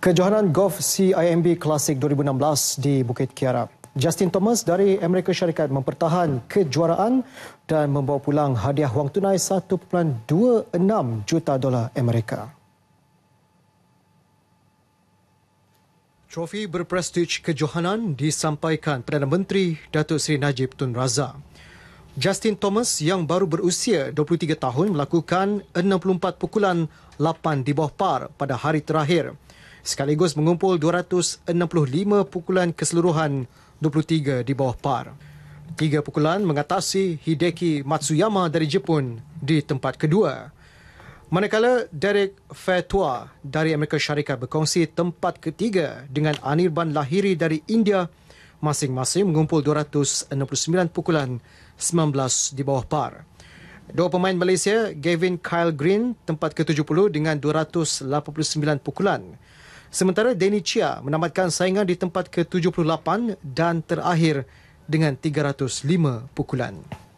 Kejohanan Golf CIMB Classic 2016 di Bukit Kiara. Justin Thomas dari Amerika Syarikat mempertahan kejuaraan dan membawa pulang hadiah wang tunai 1.26 juta dolar Amerika. Trofi berprestij kejohanan disampaikan Perdana Menteri Datuk Seri Najib Tun Razak. Justin Thomas yang baru berusia 23 tahun melakukan 64 pukulan 8 di bawah par pada hari terakhir sekaligus mengumpul 265 pukulan keseluruhan 23 di bawah par. Tiga pukulan mengatasi Hideki Matsuyama dari Jepun di tempat kedua. Manakala Derek Fatua dari Amerika Syarikat berkongsi tempat ketiga dengan Anirban Lahiri dari India masing-masing mengumpul 269 pukulan 19 di bawah par. Dua pemain Malaysia, Gavin Kyle Green tempat ke-70 dengan 289 pukulan. Sementara Denny Chia menamatkan saingan di tempat ke-78 dan terakhir dengan 305 pukulan.